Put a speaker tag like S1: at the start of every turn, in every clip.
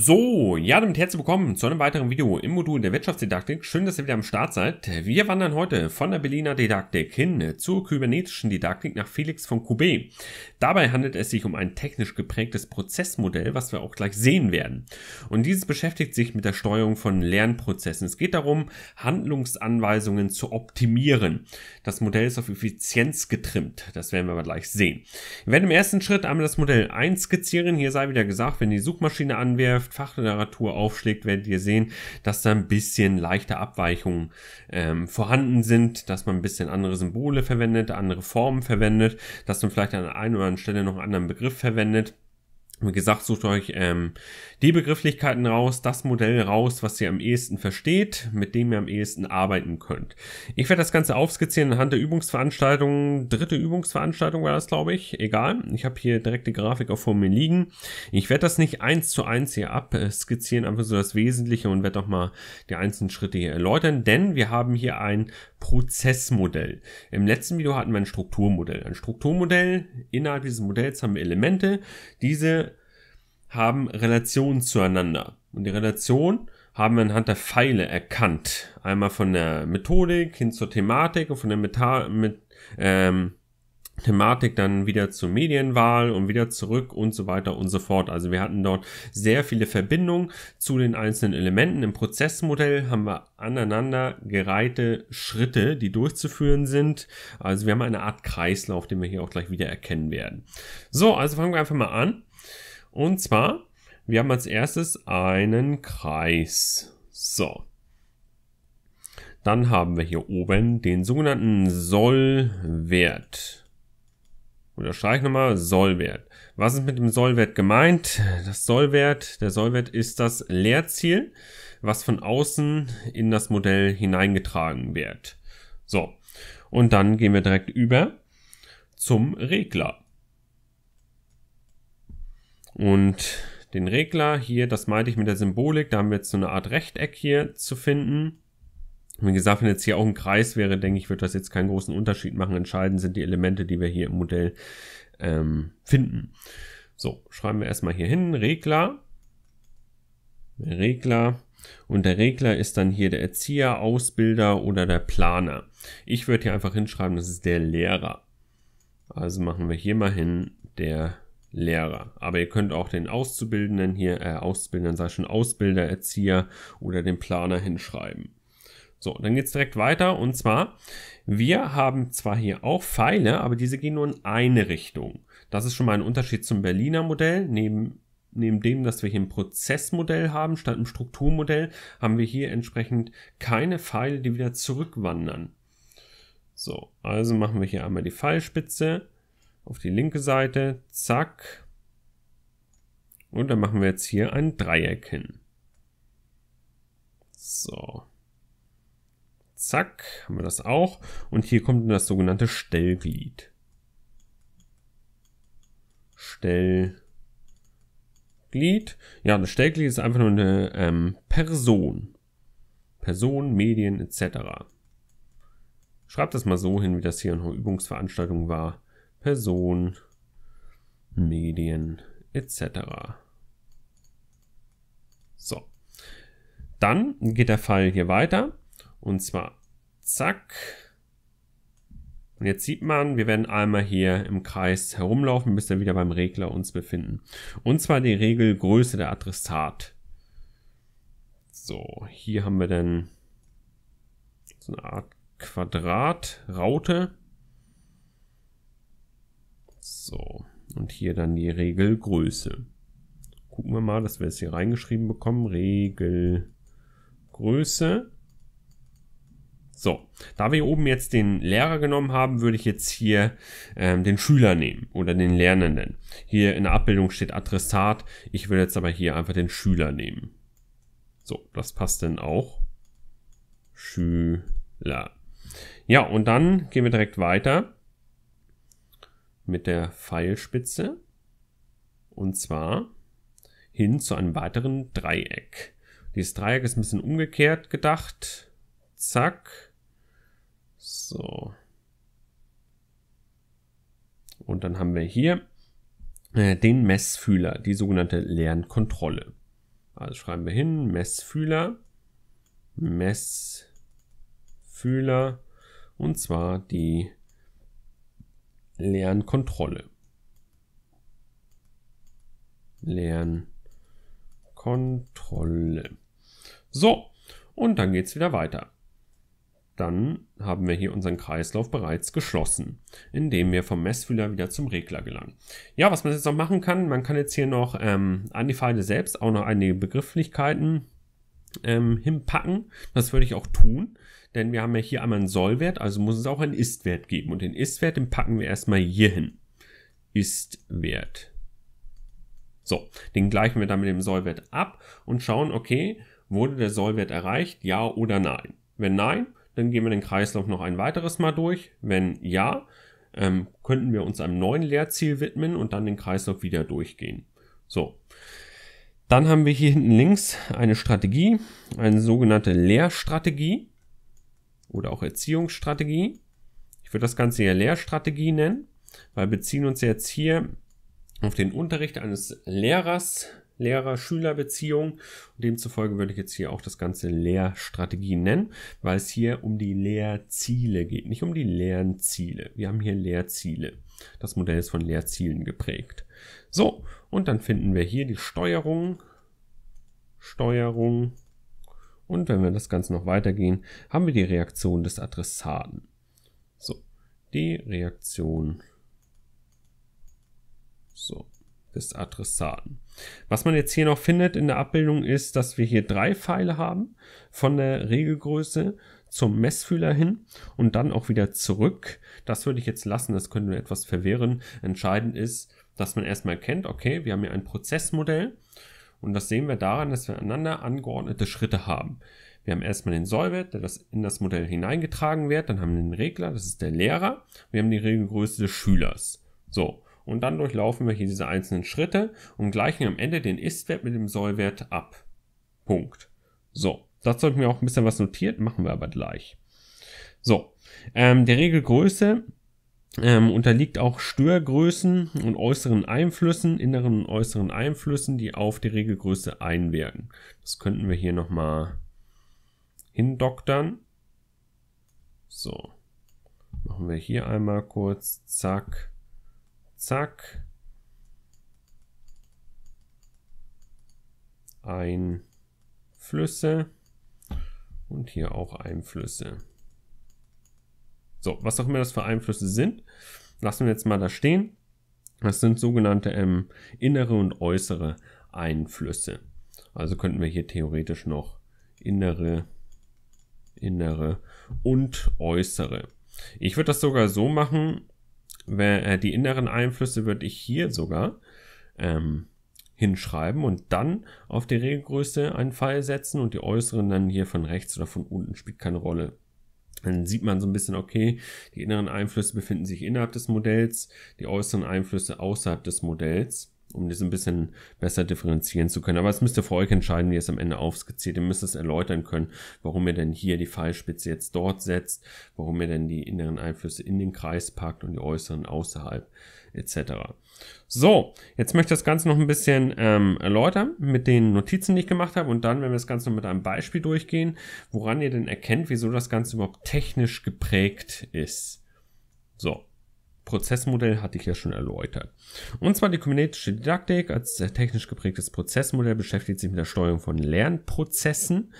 S1: So, ja, damit herzlich willkommen zu einem weiteren Video im Modul der Wirtschaftsdidaktik. Schön, dass ihr wieder am Start seid. Wir wandern heute von der Berliner Didaktik hin zur kybernetischen Didaktik nach Felix von Courbet. Dabei handelt es sich um ein technisch geprägtes Prozessmodell, was wir auch gleich sehen werden. Und dieses beschäftigt sich mit der Steuerung von Lernprozessen. Es geht darum, Handlungsanweisungen zu optimieren. Das Modell ist auf Effizienz getrimmt. Das werden wir aber gleich sehen. Wir werden im ersten Schritt einmal das Modell 1 skizzieren. Hier sei wieder gesagt, wenn die Suchmaschine anwirft, Fachgeschäft, Fachliteratur aufschlägt, werdet ihr sehen, dass da ein bisschen leichte Abweichungen ähm, vorhanden sind, dass man ein bisschen andere Symbole verwendet, andere Formen verwendet, dass man vielleicht an der einen oder anderen Stelle noch einen anderen Begriff verwendet. Wie gesagt, sucht euch ähm, die Begrifflichkeiten raus, das Modell raus, was ihr am ehesten versteht, mit dem ihr am ehesten arbeiten könnt. Ich werde das Ganze aufskizzieren anhand der Übungsveranstaltung. Dritte Übungsveranstaltung war das, glaube ich. Egal. Ich habe hier direkt die Grafik auch vor mir liegen. Ich werde das nicht eins zu eins hier abskizzieren, einfach so das Wesentliche und werde auch mal die einzelnen Schritte hier erläutern, denn wir haben hier ein Prozessmodell. Im letzten Video hatten wir ein Strukturmodell. Ein Strukturmodell, innerhalb dieses Modells haben wir Elemente. Diese haben Relationen zueinander. Und die Relation haben wir anhand der Pfeile erkannt. Einmal von der Methodik hin zur Thematik und von der Meta mit, ähm, Thematik dann wieder zur Medienwahl und wieder zurück und so weiter und so fort. Also wir hatten dort sehr viele Verbindungen zu den einzelnen Elementen. Im Prozessmodell haben wir aneinander gereihte Schritte, die durchzuführen sind. Also wir haben eine Art Kreislauf, den wir hier auch gleich wieder erkennen werden. So, also fangen wir einfach mal an. Und zwar, wir haben als erstes einen Kreis. So. Dann haben wir hier oben den sogenannten Sollwert. Oder schreibe ich nochmal Sollwert. Was ist mit dem Sollwert gemeint? Das Sollwert, der Sollwert ist das Leerziel, was von außen in das Modell hineingetragen wird. So. Und dann gehen wir direkt über zum Regler und den Regler hier, das meinte ich mit der Symbolik, da haben wir jetzt so eine Art Rechteck hier zu finden. Wie gesagt, wenn jetzt hier auch ein Kreis wäre, denke ich, würde das jetzt keinen großen Unterschied machen. Entscheidend sind die Elemente, die wir hier im Modell ähm, finden. So, schreiben wir erstmal hier hin, Regler, Regler, und der Regler ist dann hier der Erzieher, Ausbilder oder der Planer. Ich würde hier einfach hinschreiben, das ist der Lehrer. Also machen wir hier mal hin, der Lehrer. Aber ihr könnt auch den Auszubildenden hier, äh, Auszubildenden sei schon Ausbilder, Erzieher oder den Planer hinschreiben. So, dann geht's direkt weiter und zwar, wir haben zwar hier auch Pfeile, aber diese gehen nur in eine Richtung. Das ist schon mal ein Unterschied zum Berliner Modell. Neben, neben dem, dass wir hier ein Prozessmodell haben, statt ein Strukturmodell, haben wir hier entsprechend keine Pfeile, die wieder zurückwandern. So, also machen wir hier einmal die Pfeilspitze auf die linke Seite, zack. Und dann machen wir jetzt hier ein Dreieck hin. So. Zack, haben wir das auch. Und hier kommt das sogenannte Stellglied. Stellglied. Ja, das Stellglied ist einfach nur eine ähm, Person. Person, Medien etc. Schreibt das mal so hin, wie das hier in einer Übungsveranstaltung war. Person, Medien etc. So. Dann geht der Fall hier weiter. Und zwar zack. Und jetzt sieht man, wir werden einmal hier im Kreis herumlaufen, bis wir wieder beim Regler uns befinden. Und zwar die Regel Größe der Adressat. So, hier haben wir dann so eine Art Quadrat, Raute. So, und hier dann die Regelgröße. Gucken wir mal, dass wir es hier reingeschrieben bekommen. Regelgröße. So, da wir hier oben jetzt den Lehrer genommen haben, würde ich jetzt hier ähm, den Schüler nehmen oder den Lernenden. Hier in der Abbildung steht Adressat. Ich würde jetzt aber hier einfach den Schüler nehmen. So, das passt dann auch. Schüler. Ja, und dann gehen wir direkt weiter mit der Pfeilspitze und zwar hin zu einem weiteren Dreieck. Dieses Dreieck ist ein bisschen umgekehrt gedacht. Zack. So. Und dann haben wir hier äh, den Messfühler, die sogenannte Lernkontrolle. Also schreiben wir hin, Messfühler, Messfühler und zwar die Lernkontrolle. Lernkontrolle. So, und dann geht es wieder weiter. Dann haben wir hier unseren Kreislauf bereits geschlossen, indem wir vom Messfühler wieder zum Regler gelangen. Ja, was man jetzt noch machen kann, man kann jetzt hier noch ähm, an die Pfeile selbst auch noch einige Begrifflichkeiten ähm, hinpacken. Das würde ich auch tun, denn wir haben ja hier einmal einen Sollwert, also muss es auch einen Istwert geben. Und den Istwert, den packen wir erstmal hier hin. Istwert. So, den gleichen wir dann mit dem Sollwert ab und schauen, okay, wurde der Sollwert erreicht, ja oder nein? Wenn nein, dann gehen wir den Kreislauf noch ein weiteres Mal durch. Wenn ja, ähm, könnten wir uns einem neuen Leerziel widmen und dann den Kreislauf wieder durchgehen. So, dann haben wir hier hinten links eine Strategie, eine sogenannte Lehrstrategie oder auch Erziehungsstrategie. Ich würde das Ganze hier Lehrstrategie nennen, weil wir beziehen uns jetzt hier auf den Unterricht eines Lehrers, Lehrer-Schüler-Beziehung. Demzufolge würde ich jetzt hier auch das Ganze Lehrstrategie nennen, weil es hier um die Lehrziele geht, nicht um die Lernziele. Wir haben hier Lehrziele. Das Modell ist von Lehrzielen geprägt. So, und dann finden wir hier die Steuerung. Steuerung. Und wenn wir das Ganze noch weitergehen, haben wir die Reaktion des Adressaten. So, die Reaktion so, des Adressaten. Was man jetzt hier noch findet in der Abbildung ist, dass wir hier drei Pfeile haben von der Regelgröße zum Messfühler hin und dann auch wieder zurück. Das würde ich jetzt lassen, das könnte wir etwas verwirren. Entscheidend ist, dass man erstmal kennt, okay, wir haben hier ein Prozessmodell und das sehen wir daran, dass wir aneinander angeordnete Schritte haben. Wir haben erstmal den Sollwert, der das in das Modell hineingetragen wird, dann haben wir den Regler, das ist der Lehrer, wir haben die Regelgröße des Schülers. So, und dann durchlaufen wir hier diese einzelnen Schritte und gleichen am Ende den ist mit dem soll ab. Punkt. So, dazu habe ich mir auch ein bisschen was notiert, machen wir aber gleich. So, ähm, der Regelgröße ähm, unterliegt auch Störgrößen und äußeren Einflüssen, inneren und äußeren Einflüssen, die auf die Regelgröße einwirken. Das könnten wir hier nochmal hindoktern. So, machen wir hier einmal kurz, zack, zack. Einflüsse und hier auch Einflüsse. So, was auch immer das für Einflüsse sind, lassen wir jetzt mal da stehen. Das sind sogenannte ähm, innere und äußere Einflüsse. Also könnten wir hier theoretisch noch innere, innere und äußere. Ich würde das sogar so machen, wer, äh, die inneren Einflüsse würde ich hier sogar ähm, hinschreiben und dann auf die Regelgröße einen Pfeil setzen und die äußeren dann hier von rechts oder von unten spielt keine Rolle. Dann sieht man so ein bisschen, okay, die inneren Einflüsse befinden sich innerhalb des Modells, die äußeren Einflüsse außerhalb des Modells um das ein bisschen besser differenzieren zu können. Aber es müsst ihr für euch entscheiden, wie ihr es am Ende aufskizziert. Ihr müsst es erläutern können, warum ihr denn hier die Pfeilspitze jetzt dort setzt, warum ihr denn die inneren Einflüsse in den Kreis packt und die äußeren außerhalb etc. So, jetzt möchte ich das Ganze noch ein bisschen ähm, erläutern mit den Notizen, die ich gemacht habe und dann, wenn wir das Ganze noch mit einem Beispiel durchgehen, woran ihr denn erkennt, wieso das Ganze überhaupt technisch geprägt ist. So, Prozessmodell hatte ich ja schon erläutert. Und zwar die kybernetische Didaktik als technisch geprägtes Prozessmodell beschäftigt sich mit der Steuerung von Lernprozessen.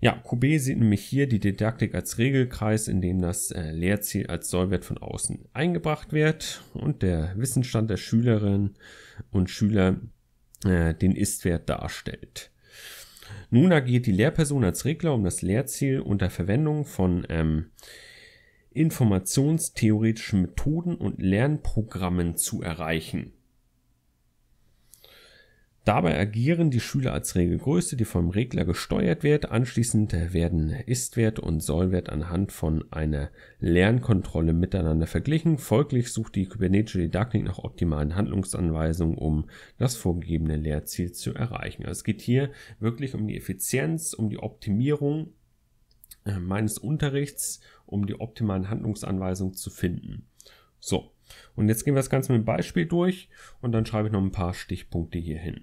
S1: Ja, QB sieht nämlich hier die Didaktik als Regelkreis, in dem das äh, Lehrziel als Sollwert von außen eingebracht wird und der Wissensstand der Schülerinnen und Schüler äh, den Istwert darstellt. Nun agiert die Lehrperson als Regler um das Lehrziel unter Verwendung von ähm, informationstheoretischen Methoden und Lernprogrammen zu erreichen. Dabei agieren die Schüler als Regelgröße, die vom Regler gesteuert wird. Anschließend werden Istwert und Sollwert anhand von einer Lernkontrolle miteinander verglichen. Folglich sucht die kubernetische Didaktik nach optimalen Handlungsanweisungen, um das vorgegebene Lehrziel zu erreichen. Also es geht hier wirklich um die Effizienz, um die Optimierung äh, meines Unterrichts, um die optimalen Handlungsanweisungen zu finden. So. Und jetzt gehen wir das Ganze mit dem Beispiel durch und dann schreibe ich noch ein paar Stichpunkte hier hin.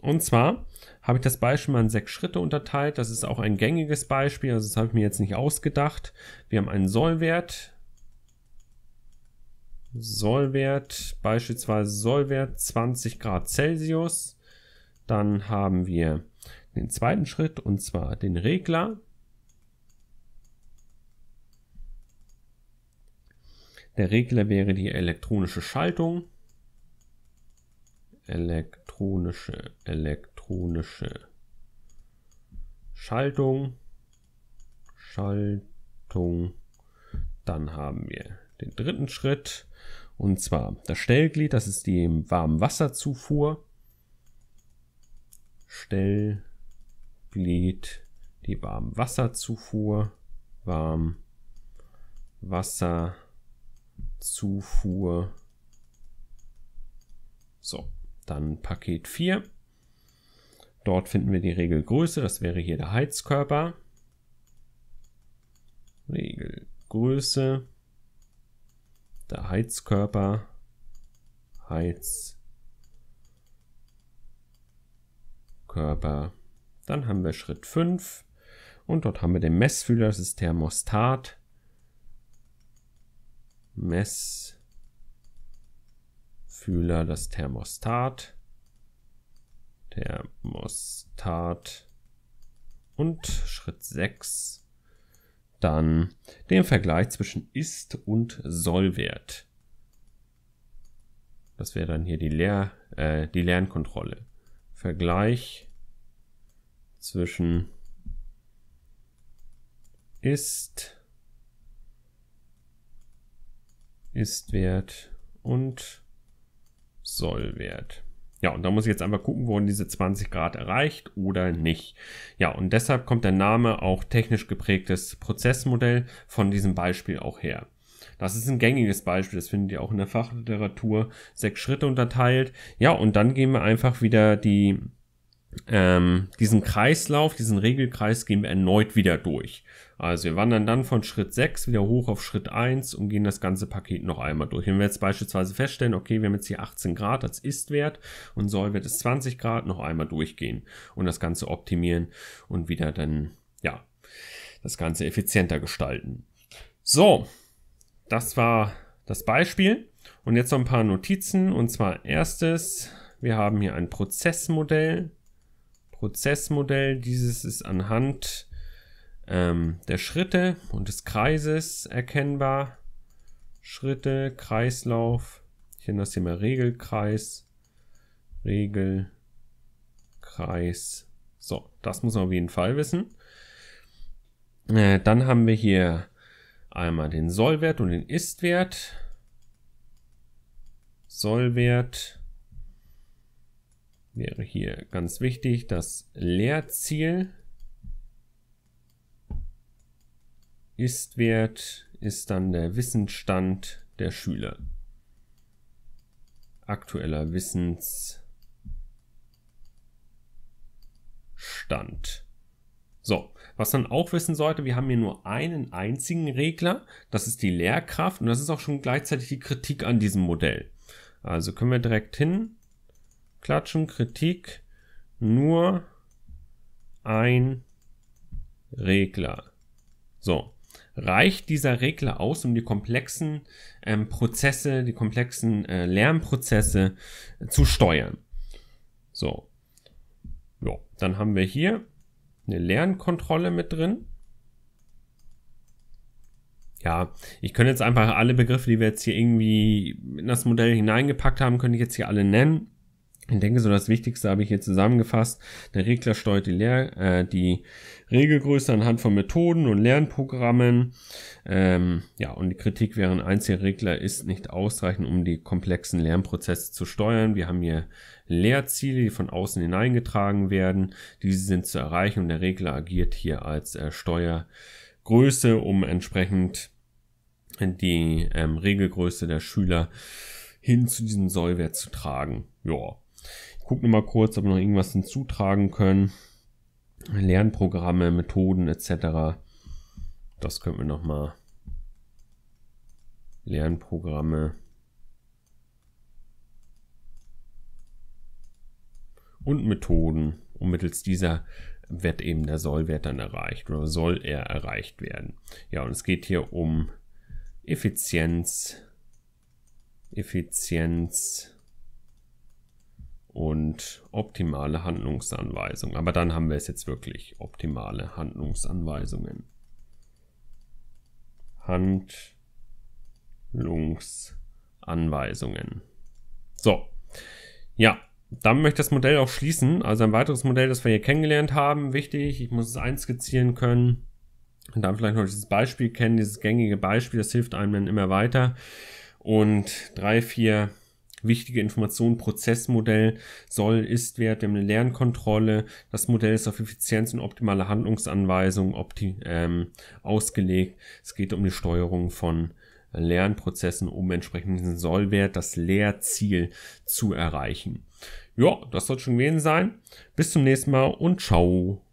S1: Und zwar habe ich das Beispiel mal in sechs Schritte unterteilt. Das ist auch ein gängiges Beispiel, also das habe ich mir jetzt nicht ausgedacht. Wir haben einen Sollwert. Sollwert, beispielsweise Sollwert 20 Grad Celsius. Dann haben wir den zweiten Schritt und zwar den Regler. Der Regler wäre die elektronische Schaltung elektronische, elektronische Schaltung, Schaltung. Dann haben wir den dritten Schritt und zwar das Stellglied, das ist die Warmwasserzufuhr. Stellglied, die Warmwasserzufuhr, Warmwasserzufuhr. So, dann Paket 4. Dort finden wir die Regelgröße, das wäre hier der Heizkörper. Regelgröße, der Heizkörper, Heizkörper. Dann haben wir Schritt 5 und dort haben wir den Messfühler, das ist Thermostat. Mess Fühler das Thermostat. Thermostat. Und Schritt 6. Dann den Vergleich zwischen Ist- und Sollwert. Das wäre dann hier die, Lehr äh, die Lernkontrolle. Vergleich zwischen Ist, Ist-Wert und Sollwert. Ja, und da muss ich jetzt einfach gucken, wurden diese 20 Grad erreicht oder nicht. Ja, und deshalb kommt der Name auch technisch geprägtes Prozessmodell von diesem Beispiel auch her. Das ist ein gängiges Beispiel, das findet ihr auch in der Fachliteratur. Sechs Schritte unterteilt. Ja, und dann gehen wir einfach wieder die ähm, diesen Kreislauf, diesen Regelkreis gehen wir erneut wieder durch. Also wir wandern dann von Schritt 6 wieder hoch auf Schritt 1 und gehen das ganze Paket noch einmal durch. Wenn wir jetzt beispielsweise feststellen, okay, wir haben jetzt hier 18 Grad als Istwert und Sollwert ist 20 Grad, noch einmal durchgehen und das Ganze optimieren und wieder dann, ja, das Ganze effizienter gestalten. So, das war das Beispiel. Und jetzt noch ein paar Notizen. Und zwar erstes, wir haben hier ein Prozessmodell Prozessmodell. Dieses ist anhand ähm, der Schritte und des Kreises erkennbar. Schritte, Kreislauf. Ich nenne das hier mal Regelkreis. Regelkreis. So, das muss man auf jeden Fall wissen. Äh, dann haben wir hier einmal den Sollwert und den Istwert. Sollwert wäre hier ganz wichtig, das Leerziel ist Wert ist dann der Wissensstand der Schüler. Aktueller Wissensstand. So, was man auch wissen sollte, wir haben hier nur einen einzigen Regler, das ist die Lehrkraft und das ist auch schon gleichzeitig die Kritik an diesem Modell. Also können wir direkt hin, Klatschen, Kritik, nur ein Regler. So, reicht dieser Regler aus, um die komplexen ähm, Prozesse, die komplexen äh, Lernprozesse äh, zu steuern? So, jo. dann haben wir hier eine Lernkontrolle mit drin. Ja, ich könnte jetzt einfach alle Begriffe, die wir jetzt hier irgendwie in das Modell hineingepackt haben, könnte ich jetzt hier alle nennen. Ich denke, so das Wichtigste habe ich hier zusammengefasst. Der Regler steuert die, Lehr äh, die Regelgröße anhand von Methoden und Lernprogrammen. Ähm, ja, und die Kritik während einziger Regler ist nicht ausreichend, um die komplexen Lernprozesse zu steuern. Wir haben hier Lehrziele, die von außen hineingetragen werden. Diese sind zu erreichen und der Regler agiert hier als äh, Steuergröße, um entsprechend die ähm, Regelgröße der Schüler hin zu diesem Sollwert zu tragen. Ja, Guck nur mal kurz, ob wir noch irgendwas hinzutragen können. Lernprogramme, Methoden etc. Das können wir nochmal. Lernprogramme. Und Methoden. Und mittels dieser wird eben der Sollwert dann erreicht oder soll er erreicht werden. Ja, und es geht hier um Effizienz, Effizienz, und optimale Handlungsanweisungen. Aber dann haben wir es jetzt wirklich. Optimale Handlungsanweisungen. Handlungsanweisungen. So. Ja, dann möchte ich das Modell auch schließen. Also ein weiteres Modell, das wir hier kennengelernt haben. Wichtig, ich muss es einskizzieren können. Und dann vielleicht noch dieses Beispiel kennen, dieses gängige Beispiel, das hilft einem dann immer weiter. Und drei, vier wichtige Informationen, Prozessmodell, soll, ist wert, wir haben eine Lernkontrolle, das Modell ist auf Effizienz und optimale Handlungsanweisungen opti ähm, ausgelegt. Es geht um die Steuerung von Lernprozessen, um entsprechend diesen Sollwert, das Lehrziel zu erreichen. Ja, das soll schon gewesen sein. Bis zum nächsten Mal und ciao.